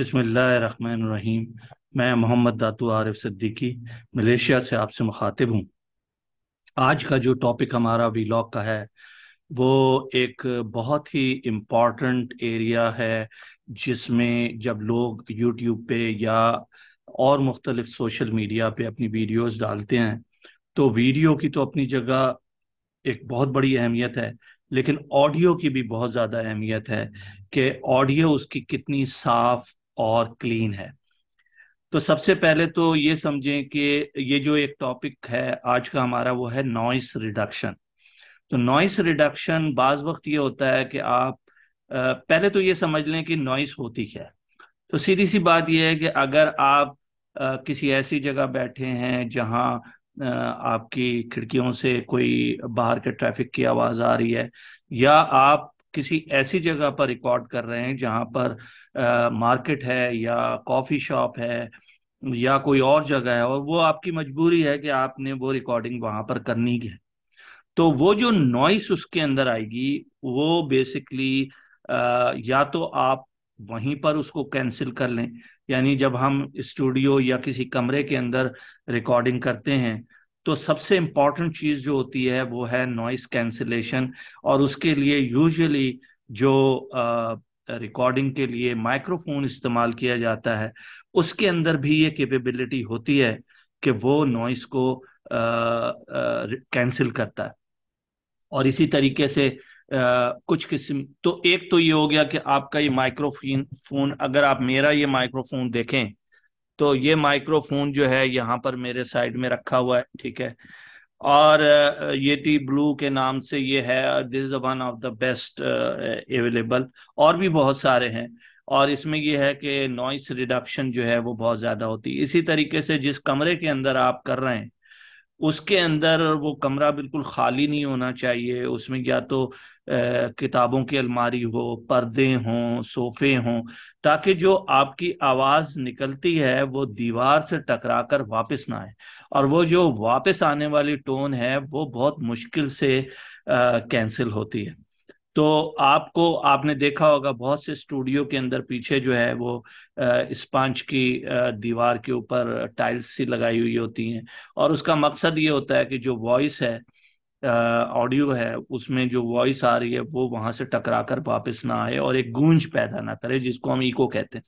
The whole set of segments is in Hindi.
बसमीम मैं मोहम्मद दातू आरिफ सिद्दीकी मलेशिया से आपसे मुखातिब हूँ आज का जो टॉपिक हमारा वीलॉग का है वो एक बहुत ही इम्पॉर्टेंट एरिया है जिसमें जब लोग यूट्यूब पे या और मुख्तलिफ सोशल मीडिया पे अपनी वीडियोस डालते हैं तो वीडियो की तो अपनी जगह एक बहुत बड़ी अहमियत है लेकिन ऑडियो की भी बहुत ज़्यादा अहमियत है कि ऑडियो उसकी कितनी साफ और क्लीन है तो सबसे पहले तो ये समझें कि ये जो एक टॉपिक है आज का हमारा वो है नॉइस रिडक्शन तो नॉइस रिडक्शन बाज वक्त ये होता है कि आप पहले तो ये समझ लें कि नॉइस होती क्या है तो सीधी सी बात यह है कि अगर आप किसी ऐसी जगह बैठे हैं जहां आपकी खिड़कियों से कोई बाहर के ट्रैफिक की आवाज़ आ रही है या आप किसी ऐसी जगह पर रिकॉर्ड कर रहे हैं जहां पर मार्केट है या कॉफ़ी शॉप है या कोई और जगह है और वो आपकी मजबूरी है कि आपने वो रिकॉर्डिंग वहाँ पर करनी है तो वो जो नॉइस उसके अंदर आएगी वो बेसिकली या तो आप वहीं पर उसको कैंसिल कर लें यानी जब हम स्टूडियो या किसी कमरे के अंदर रिकॉर्डिंग करते हैं तो सबसे इम्पॉर्टेंट चीज़ जो होती है वो है नॉइस कैंसिलेशन और उसके लिए यूजुअली जो रिकॉर्डिंग के लिए माइक्रोफोन इस्तेमाल किया जाता है उसके अंदर भी ये कैपेबिलिटी होती है कि वो नॉइस को कैंसिल करता है और इसी तरीके से आ, कुछ किस्म तो एक तो ये हो गया कि आपका ये माइक्रोफोन फोन अगर आप मेरा ये माइक्रोफोन देखें तो ये माइक्रोफोन जो है यहाँ पर मेरे साइड में रखा हुआ है ठीक है और ये टी ब्लू के नाम से ये है this is one of the best available और भी बहुत सारे हैं और इसमें यह है कि नॉइस रिडक्शन जो है वो बहुत ज्यादा होती है इसी तरीके से जिस कमरे के अंदर आप कर रहे हैं उसके अंदर वो कमरा बिल्कुल खाली नहीं होना चाहिए उसमें या तो किताबों की अलमारी हो पर्दे हों सोफे हों ताकि जो आपकी आवाज निकलती है वो दीवार से टकरा कर वापस ना आए और वो जो वापस आने वाली टोन है वो बहुत मुश्किल से कैंसिल होती है तो आपको आपने देखा होगा बहुत से स्टूडियो के अंदर पीछे जो है वो स्पंज की दीवार के ऊपर टाइल्स सी लगाई हुई होती हैं और उसका मकसद ये होता है कि जो वॉइस है ऑडियो है उसमें जो वॉइस आ रही है वो वहां से टकरा कर वापस ना आए और एक गूंज पैदा ना करे जिसको हम इको कहते हैं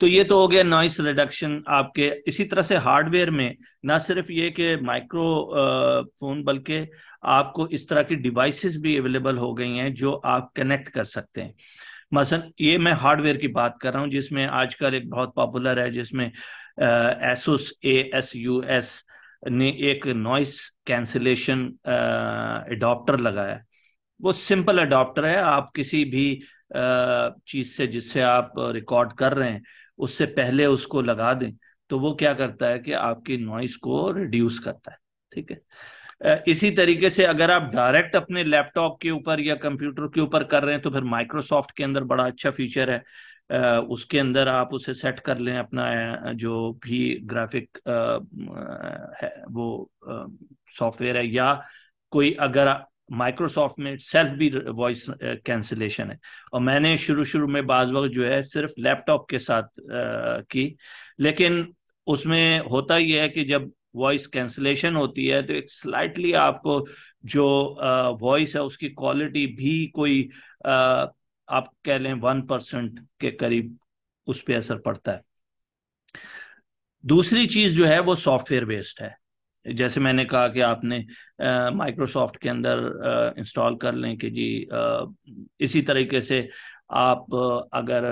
तो ये तो हो गया नॉइस रिडक्शन आपके इसी तरह से हार्डवेयर में ना सिर्फ ये कि माइक्रो फोन बल्कि आपको इस तरह की डिवाइसेस भी अवेलेबल हो गई हैं जो आप कनेक्ट कर सकते हैं मसल ये मैं हार्डवेयर की बात कर रहा हूँ जिसमें आजकल एक बहुत पॉपुलर है जिसमें Asus A S U S ने एक नॉइस कैंसिलेशन एडॉप्टर लगाया वो सिंपल अडोप्टर है आप किसी भी चीज से जिससे आप रिकॉर्ड कर रहे हैं उससे पहले उसको लगा दें तो वो क्या करता है कि आपकी नॉइस को रिड्यूस करता है ठीक है इसी तरीके से अगर आप डायरेक्ट अपने लैपटॉप के ऊपर या कंप्यूटर के ऊपर कर रहे हैं तो फिर माइक्रोसॉफ्ट के अंदर बड़ा अच्छा फीचर है उसके अंदर आप उसे सेट कर लें अपना जो भी ग्राफिक है वो सॉफ्टवेयर है या कोई अगर माइक्रोसॉफ्ट में सेल्फ भी वॉइस कैंसिलेशन uh, है और मैंने शुरू शुरू में बाज वक्त जो है सिर्फ लैपटॉप के साथ uh, की लेकिन उसमें होता ही है कि जब वॉइस कैंसलेशन होती है तो एक स्लाइटली आपको जो वॉइस uh, है उसकी क्वालिटी भी कोई आप कह लें वन परसेंट के करीब उस पर असर पड़ता है दूसरी चीज जो है वो सॉफ्टवेयर बेस्ड है जैसे मैंने कहा कि आपने माइक्रोसॉफ्ट के अंदर इंस्टॉल कर लें कि जी आ, इसी तरीके से आप अगर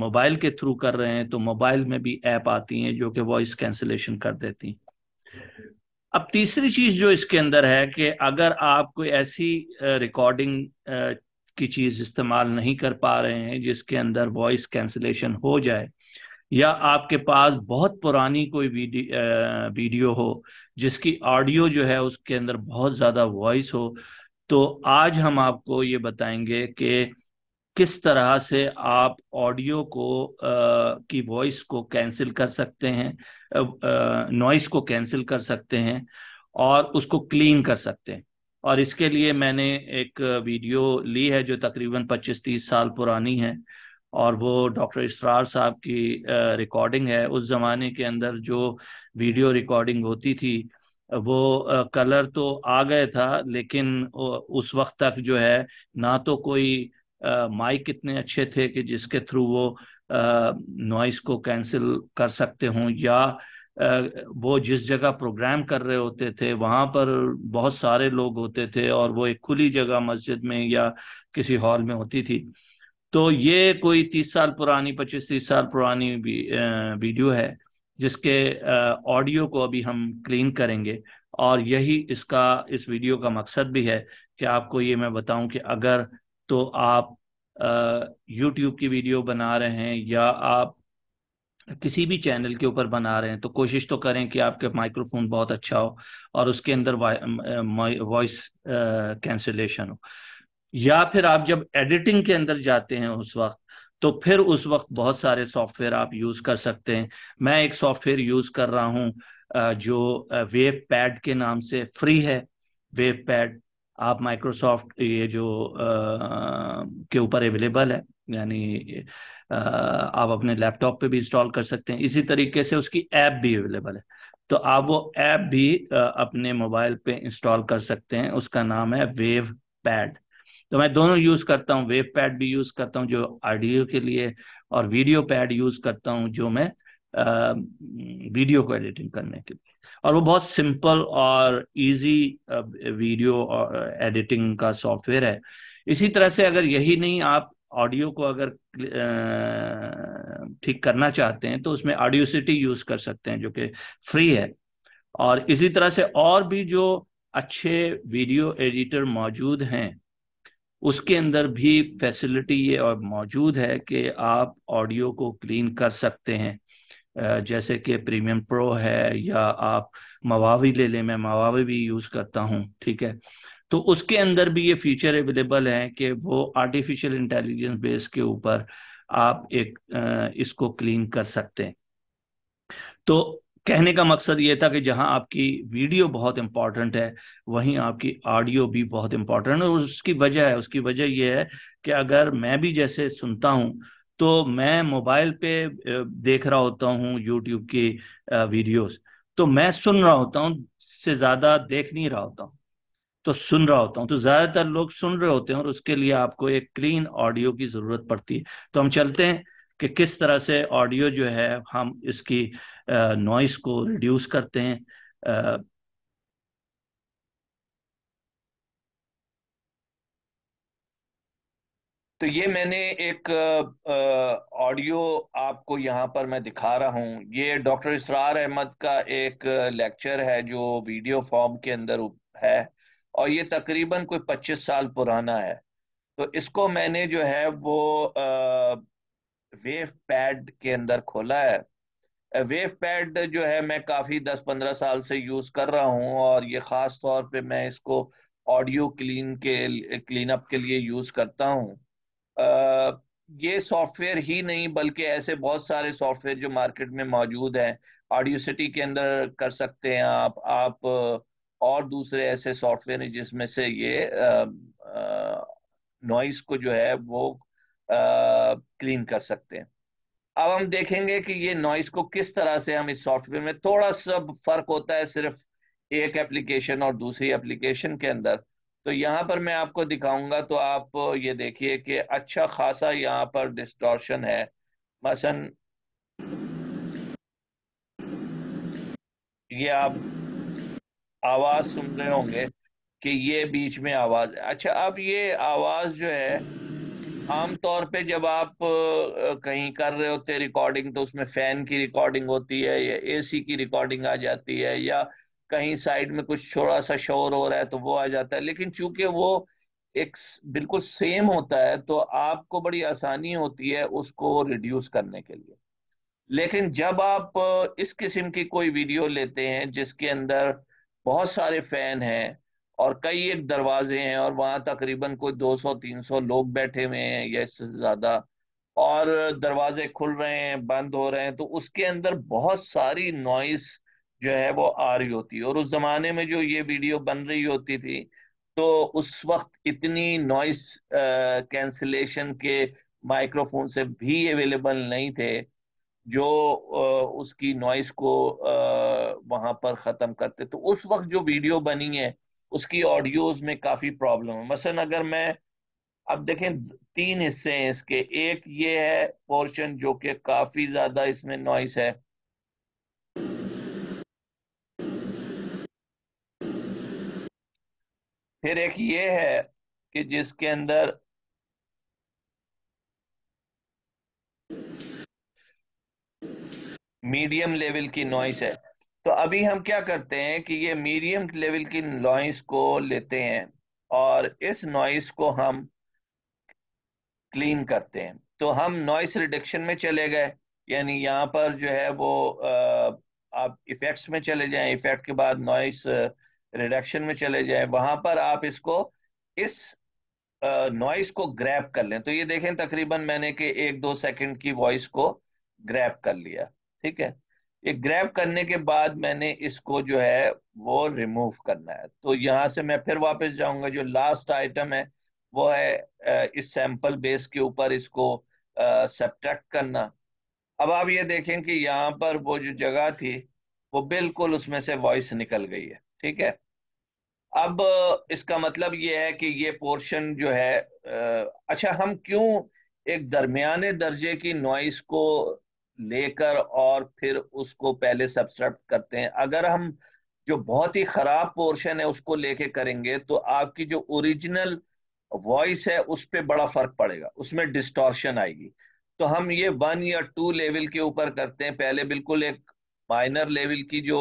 मोबाइल के थ्रू कर रहे हैं तो मोबाइल में भी ऐप आती हैं जो कि वॉइस कैंसिलेशन कर देती हैं अब तीसरी चीज जो इसके अंदर है कि अगर आप कोई ऐसी रिकॉर्डिंग की चीज इस्तेमाल नहीं कर पा रहे हैं जिसके अंदर वॉइस कैंसिलेशन हो जाए या आपके पास बहुत पुरानी कोई वीडियो हो जिसकी ऑडियो जो है उसके अंदर बहुत ज़्यादा वॉइस हो तो आज हम आपको ये बताएंगे कि किस तरह से आप ऑडियो को आ, की वॉइस को कैंसिल कर सकते हैं नॉइस को कैंसिल कर सकते हैं और उसको क्लीन कर सकते हैं और इसके लिए मैंने एक वीडियो ली है जो तकरीबन 25-30 साल पुरानी है और वो डॉक्टर इसरार साहब की रिकॉर्डिंग है उस ज़माने के अंदर जो वीडियो रिकॉर्डिंग होती थी वो कलर तो आ गए था लेकिन उस वक्त तक जो है ना तो कोई माइक इतने अच्छे थे कि जिसके थ्रू वो नॉइस को कैंसिल कर सकते हों या वो जिस जगह प्रोग्राम कर रहे होते थे वहाँ पर बहुत सारे लोग होते थे और वो एक खुली जगह मस्जिद में या किसी हॉल में होती थी तो ये कोई तीस साल पुरानी पच्चीस तीस साल पुरानी वीडियो है जिसके ऑडियो को अभी हम क्लीन करेंगे और यही इसका इस वीडियो का मकसद भी है कि आपको ये मैं बताऊं कि अगर तो आप यूट्यूब की वीडियो बना रहे हैं या आप किसी भी चैनल के ऊपर बना रहे हैं तो कोशिश तो करें कि आपके माइक्रोफोन बहुत अच्छा हो और उसके अंदर वॉइस कैंसिलेशन हो या फिर आप जब एडिटिंग के अंदर जाते हैं उस वक्त तो फिर उस वक्त बहुत सारे सॉफ्टवेयर आप यूज कर सकते हैं मैं एक सॉफ्टवेयर यूज कर रहा हूं जो वेव पैड के नाम से फ्री है वेव पैड आप माइक्रोसॉफ्ट ये जो आ, के ऊपर अवेलेबल है यानी आप अपने लैपटॉप पे भी इंस्टॉल कर सकते हैं इसी तरीके से उसकी ऐप भी अवेलेबल है तो आप वो ऐप भी आ, अपने मोबाइल पे इंस्टॉल कर सकते हैं उसका नाम है वेव पैड तो मैं दोनों यूज करता हूँ वेव पैड भी यूज करता हूँ जो ऑडियो के लिए और वीडियो पैड यूज करता हूँ जो मैं आ, वीडियो को एडिटिंग करने के लिए और वो बहुत सिंपल और इजी वीडियो और एडिटिंग का सॉफ्टवेयर है इसी तरह से अगर यही नहीं आप ऑडियो को अगर ठीक करना चाहते हैं तो उसमें ऑडियो सिटी यूज कर सकते हैं जो कि फ्री है और इसी तरह से और भी जो अच्छे वीडियो एडिटर मौजूद हैं उसके अंदर भी फैसिलिटी ये और मौजूद है कि आप ऑडियो को क्लीन कर सकते हैं जैसे कि प्रीमियम प्रो है या आप मवावी ले लें मैं मवावी भी यूज़ करता हूँ ठीक है तो उसके अंदर भी ये फीचर अवेलेबल है कि वो आर्टिफिशियल इंटेलिजेंस बेस के ऊपर आप एक इसको क्लीन कर सकते हैं तो कहने का मकसद ये था कि जहां आपकी वीडियो बहुत इंपॉर्टेंट है वहीं आपकी ऑडियो भी बहुत इंपॉर्टेंट है और उसकी वजह है उसकी वजह यह है कि अगर मैं भी जैसे सुनता हूं तो मैं मोबाइल पे देख रहा होता हूँ यूट्यूब की वीडियोस तो मैं सुन रहा होता हूँ से ज्यादा देख नहीं रहा होता हूँ तो सुन रहा होता हूँ तो ज्यादातर लोग सुन रहे होते हैं और उसके लिए आपको एक क्लीन ऑडियो की जरूरत पड़ती है तो हम चलते हैं कि किस तरह से ऑडियो जो है हम इसकी नॉइस को रिड्यूस करते हैं तो ये मैंने एक ऑडियो आपको यहाँ पर मैं दिखा रहा हूँ ये डॉक्टर इसरार अहमद का एक लेक्चर है जो वीडियो फॉर्म के अंदर है और ये तकरीबन कोई 25 साल पुराना है तो इसको मैंने जो है वो वेव पैड के अंदर खोला है वेव पैड जो है मैं काफी 10-15 साल से यूज कर रहा हूँ और ये खास तौर पे मैं इसको ऑडियो क्लीन के क्लीन अप के लिए यूज करता हूँ ये सॉफ्टवेयर ही नहीं बल्कि ऐसे बहुत सारे सॉफ्टवेयर जो मार्केट में मौजूद हैं ऑडियो सिटी के अंदर कर सकते हैं आप आप और दूसरे ऐसे सॉफ्टवेयर हैं जिसमें से ये नॉइस को जो है वो क्लीन कर सकते हैं अब हम देखेंगे कि ये नॉइस को किस तरह से हम इस सॉफ्टवेयर में थोड़ा सा फर्क होता है सिर्फ एक एप्लीकेशन और दूसरी एप्लीकेशन के अंदर तो यहाँ पर मैं आपको दिखाऊंगा तो आप ये देखिए कि अच्छा खासा यहाँ पर डिस्टॉर्शन है मसन ये आप आवाज सुन रहे होंगे कि ये बीच में आवाज है अच्छा अब ये आवाज जो है तौर पे जब आप कहीं कर रहे होते रिकॉर्डिंग तो उसमें फैन की रिकॉर्डिंग होती है या एसी की रिकॉर्डिंग आ जाती है या कहीं साइड में कुछ छोड़ा सा शोर हो रहा है तो वो आ जाता है लेकिन चूंकि वो एक बिल्कुल सेम होता है तो आपको बड़ी आसानी होती है उसको रिड्यूस करने के लिए लेकिन जब आप इस किस्म की कोई वीडियो लेते हैं जिसके अंदर बहुत सारे फैन हैं और कई एक दरवाजे हैं और वहां तकरीबन कोई 200-300 लोग बैठे हुए हैं या इससे ज्यादा और दरवाजे खुल रहे हैं बंद हो रहे हैं तो उसके अंदर बहुत सारी नॉइस जो है वो आ रही होती है और उस जमाने में जो ये वीडियो बन रही होती थी तो उस वक्त इतनी नॉइस कैंसिलेशन के माइक्रोफोन से भी अवेलेबल नहीं थे जो आ, उसकी नॉइस को uh, वहां पर खत्म करते तो उस वक्त जो वीडियो बनी है उसकी ऑडियोज में काफी प्रॉब्लम है मसलन अगर मैं अब देखें तीन हिस्से हैं इसके एक ये है पोर्शन जो कि काफी ज्यादा इसमें नॉइस है फिर एक ये है कि जिसके अंदर मीडियम लेवल की नॉइस है तो अभी हम क्या करते हैं कि ये मीडियम लेवल की नॉइस को लेते हैं और इस नॉइस को हम क्लीन करते हैं तो हम नॉइस रिडक्शन में चले गए यानी यहाँ पर जो है वो आप इफेक्ट्स में चले जाएं इफेक्ट के बाद नॉइस रिडक्शन में चले जाएं वहां पर आप इसको इस नॉइस को ग्रैप कर लें तो ये देखें तकरीबन मैंने के एक दो सेकंड की वॉइस को ग्रैप कर लिया ठीक है ये ग्रैब करने के बाद मैंने इसको जो है वो रिमूव करना है तो यहां से मैं फिर वापस जाऊंगा जो लास्ट आइटम है वो है इस सैंपल बेस के ऊपर इसको सब्ट्रैक्ट करना अब आप ये देखें कि यहाँ पर वो जो जगह थी वो बिल्कुल उसमें से वॉइस निकल गई है ठीक है अब इसका मतलब ये है कि ये पोर्शन जो है अच्छा हम क्यों एक दरमियाने दर्जे की नॉइस को लेकर और फिर उसको पहले सब्सट्रैक्ट करते हैं अगर हम जो बहुत ही खराब पोर्शन है उसको लेके करेंगे तो आपकी जो ओरिजिनल वॉइस है उस पर बड़ा फर्क पड़ेगा उसमें डिस्टॉर्शन आएगी तो हम ये वन या टू लेवल के ऊपर करते हैं पहले बिल्कुल एक माइनर लेवल की जो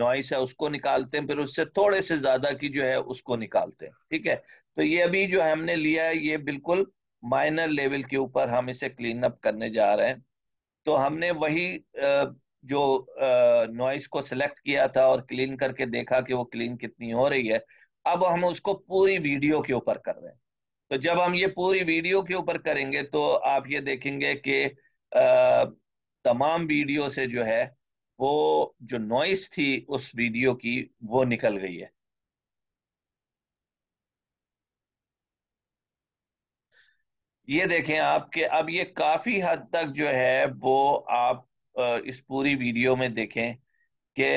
नॉइस है उसको निकालते हैं फिर उससे थोड़े से ज्यादा की जो है उसको निकालते हैं ठीक है तो ये अभी जो हमने लिया है ये बिल्कुल माइनर लेवल के ऊपर हम इसे क्लीन अप करने जा रहे हैं तो हमने वही जो नॉइस को सिलेक्ट किया था और क्लीन करके देखा कि वो क्लीन कितनी हो रही है अब हम उसको पूरी वीडियो के ऊपर कर रहे हैं तो जब हम ये पूरी वीडियो के ऊपर करेंगे तो आप ये देखेंगे कि तमाम वीडियो से जो है वो जो नॉइस थी उस वीडियो की वो निकल गई है ये देखें आप कि अब ये काफी हद तक जो है वो आप इस पूरी वीडियो में देखें कि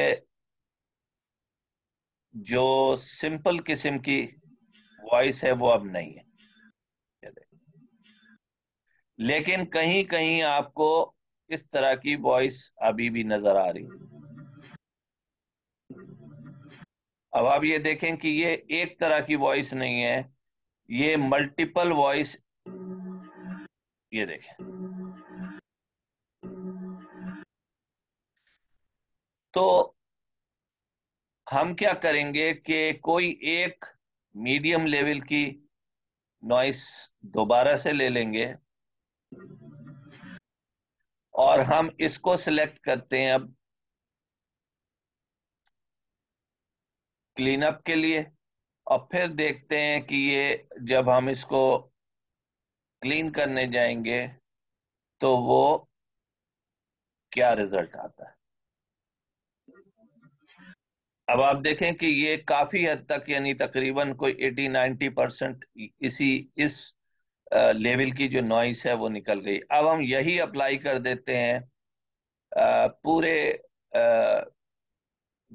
जो सिंपल किस्म की वॉइस है वो अब नहीं है लेकिन कहीं कहीं आपको इस तरह की वॉइस अभी भी नजर आ रही अब आप ये देखें कि ये एक तरह की वॉइस नहीं है ये मल्टीपल वॉइस ये देखें तो हम क्या करेंगे कि कोई एक मीडियम लेवल की नॉइस दोबारा से ले लेंगे और हम इसको सिलेक्ट करते हैं अब क्लीनअप के लिए और फिर देखते हैं कि ये जब हम इसको क्लीन करने जाएंगे तो वो क्या रिजल्ट आता है अब आप देखें कि ये काफी हद तक यानी तकरीबन कोई 80-90 परसेंट इसी इस लेवल की जो नॉइस है वो निकल गई अब हम यही अप्लाई कर देते हैं पूरे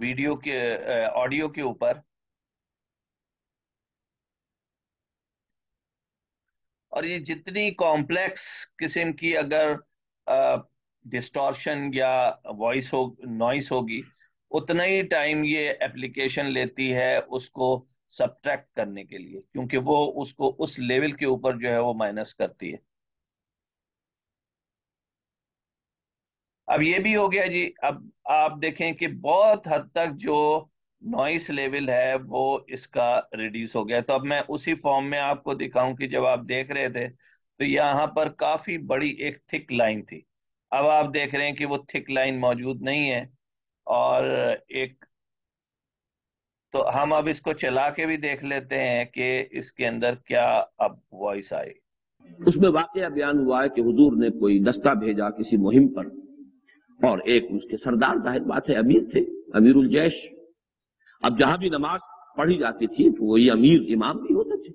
वीडियो के ऑडियो के ऊपर और ये जितनी कॉम्प्लेक्स किस्म की अगर डिस्टॉर्शन या वॉइस हो नॉइस होगी उतना ही टाइम ये एप्लीकेशन लेती है उसको सब्ट्रैक्ट करने के लिए क्योंकि वो उसको उस लेवल के ऊपर जो है वो माइनस करती है अब ये भी हो गया जी अब आप देखें कि बहुत हद तक जो नॉइस लेवल है वो इसका रिड्यूस हो गया तो अब मैं उसी फॉर्म में आपको दिखाऊं कि जब आप देख रहे थे तो यहाँ पर काफी बड़ी एक थिक लाइन थी अब आप देख रहे हैं कि वो थिक लाइन मौजूद नहीं है और एक तो हम अब इसको चला के भी देख लेते हैं कि इसके अंदर क्या अब वॉइस आए उसमें वाक्य बयान हुआ है कि हुजूर ने कोई दस्ता भेजा किसी मुहिम पर और एक उसके सरदार जाहिर बात है अमीर थे अमीरुल जैश अब जहां भी नमाज पढ़ी जाती थी तो वही अमीर इमाम भी होते थे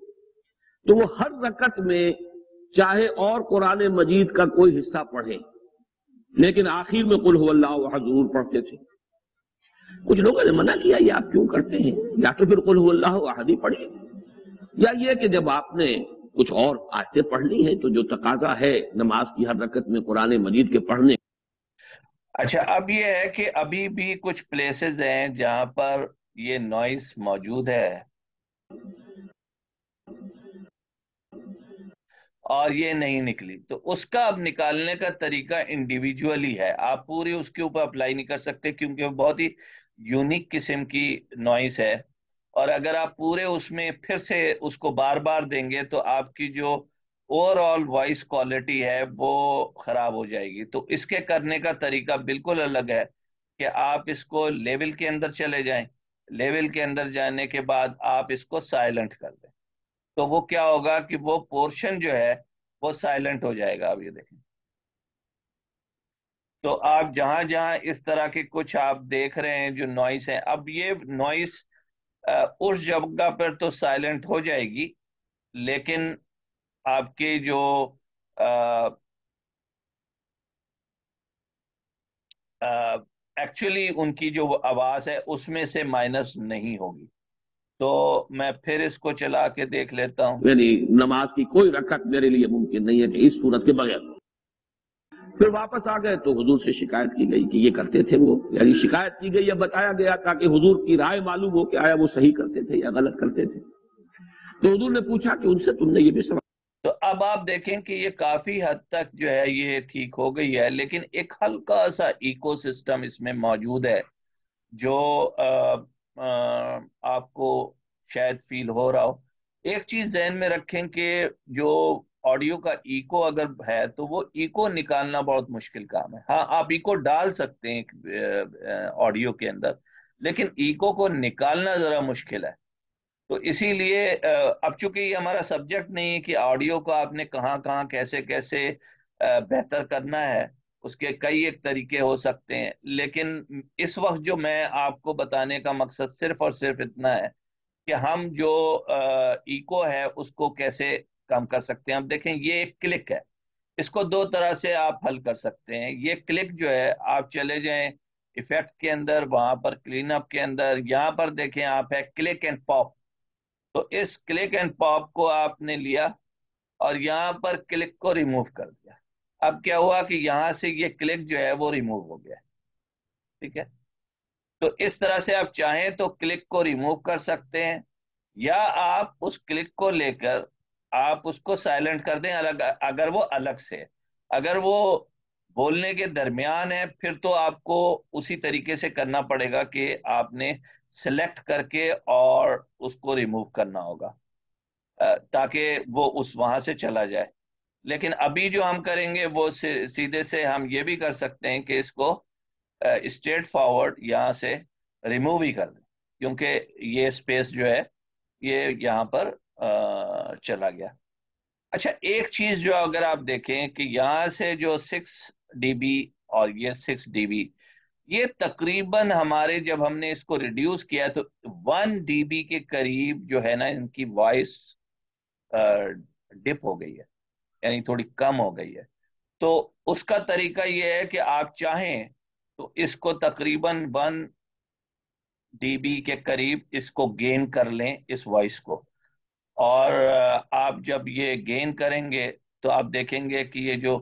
तो वो हर रकत में चाहे और कुरान मजीद का कोई हिस्सा पढ़े लेकिन आखिर में कुल हजूर पढ़ते थे कुछ लोगों ने मना किया ये आप क्यों करते हैं या तो फिर कुल अहदी पढ़े या ये कि जब आपने कुछ और आयतें पढ़ ली है तो जो तकाजा है नमाज की हर रकत में कुरान मजीद के पढ़ने अच्छा अब ये है कि अभी भी कुछ प्लेसेस हैं जहां पर ये नॉइस मौजूद है और ये नहीं निकली तो उसका अब निकालने का तरीका इंडिविजुअली है आप पूरी उसके ऊपर अप्लाई नहीं कर सकते क्योंकि वो बहुत ही यूनिक किस्म की नॉइस है और अगर आप पूरे उसमें फिर से उसको बार बार देंगे तो आपकी जो ओवरऑल वॉइस क्वालिटी है वो खराब हो जाएगी तो इसके करने का तरीका बिल्कुल अलग है कि आप इसको लेवल के अंदर चले जाएं लेवल के अंदर जाने के बाद आप इसको साइलेंट कर दें तो वो क्या होगा कि वो पोर्शन जो है वो साइलेंट हो जाएगा आप ये देखें तो आप जहां जहां इस तरह के कुछ आप देख रहे हैं जो नॉइस है अब ये नॉइस उस जगह पर तो साइलेंट हो जाएगी लेकिन आपके जो आ, आ, एक्चुअली उनकी जो आवाज़ है उसमें से माइनस नहीं होगी तो मैं फिर इसको चला के देख लेता हूँ यानी नमाज की कोई रकत मेरे लिए मुमकिन नहीं है कि इस सूरत के बगैर फिर वापस आ गए तो हजूर से शिकायत की गई कि ये करते थे वो यानी शिकायत की गई या बताया गया ताकि हजूर की राय मालूम हो कि आया वो सही करते थे या गलत करते थे तो हजूर ने पूछा कि उनसे तुमने ये भी सवाल अब आप देखें कि ये काफी हद तक जो है ये ठीक हो गई है लेकिन एक हल्का सा इकोसिस्टम इसमें मौजूद है जो आ, आ, आपको शायद फील हो रहा हो एक चीज जहन में रखें कि जो ऑडियो का इको अगर है तो वो इको निकालना बहुत मुश्किल काम है हाँ आप इको डाल सकते हैं ऑडियो के अंदर लेकिन इको को निकालना जरा मुश्किल है तो इसीलिए अब चूंकि ये हमारा सब्जेक्ट नहीं है कि ऑडियो को आपने कहाँ कहाँ कैसे कैसे बेहतर करना है उसके कई एक तरीके हो सकते हैं लेकिन इस वक्त जो मैं आपको बताने का मकसद सिर्फ और सिर्फ इतना है कि हम जो इको है उसको कैसे कम कर सकते हैं अब देखें ये एक क्लिक है इसको दो तरह से आप हल कर सकते हैं ये क्लिक जो है आप चले जाएं इफेक्ट के अंदर वहां पर क्लीन अप के अंदर यहाँ पर देखें आप है क्लिक एंड पॉप तो इस क्लिक एंड पॉप को आपने लिया और यहां पर क्लिक को रिमूव कर दिया अब क्या हुआ कि यहां से ये क्लिक जो है वो रिमूव हो गया ठीक है तो इस तरह से आप चाहें तो क्लिक को रिमूव कर सकते हैं या आप उस क्लिक को लेकर आप उसको साइलेंट कर दें अलग अगर वो अलग से अगर वो बोलने के दरमियान है फिर तो आपको उसी तरीके से करना पड़ेगा कि आपने सेलेक्ट करके और उसको रिमूव करना होगा ताकि वो उस वहां से चला जाए लेकिन अभी जो हम करेंगे वो सीधे से हम ये भी कर सकते हैं कि इसको स्ट्रेट फॉरवर्ड यहाँ से रिमूव ही कर दें क्योंकि ये स्पेस जो है ये यहाँ पर आ, चला गया अच्छा एक चीज जो अगर आप देखें कि यहाँ से जो सिक्स डीबी और ये सिक्स डीबी ये तकरीबन हमारे जब हमने इसको रिड्यूस किया तो वन डीबी के करीब जो है ना इनकी वॉइस डिप हो गई है यानी थोड़ी कम हो गई है तो उसका तरीका ये है कि आप चाहें तो इसको तकरीबन वन डीबी के करीब इसको गेन कर लें इस वॉइस को और आप जब ये गेन करेंगे तो आप देखेंगे कि ये जो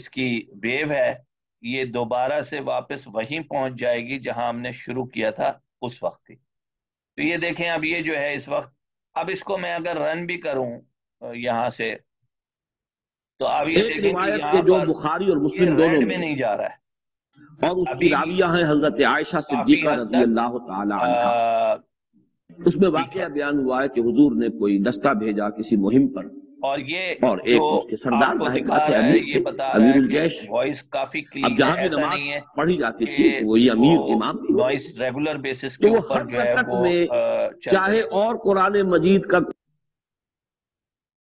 इसकी वेव है ये दोबारा से वापस वहीं पहुंच जाएगी जहां हमने शुरू किया था उस वक्त ही तो ये देखें अब ये जो है इस वक्त अब इसको मैं अगर रन भी करूं यहां से तो अब ये देखें जो बुखारी और मुस्लिम दोनों में नहीं जा रहा है और उसकी राविया है हजरत आयशा सिद्दीका रजी अल्लाह ताला उसमें वाकया बयान हुआ है कि हुजूर ने कोई दस्ता भेजा किसी मुहिम पर और ये और एक उसके सरदार जाहिर बात है अमीर थे अमीर जैश वॉइस काफी अब जहाँ भी नमाज पढ़ी जाती थी तो वही अमीर इमाम वॉइस रेगुलर बेसिस के तो ऊपर जो है वो चाहे और कुरान मजीद का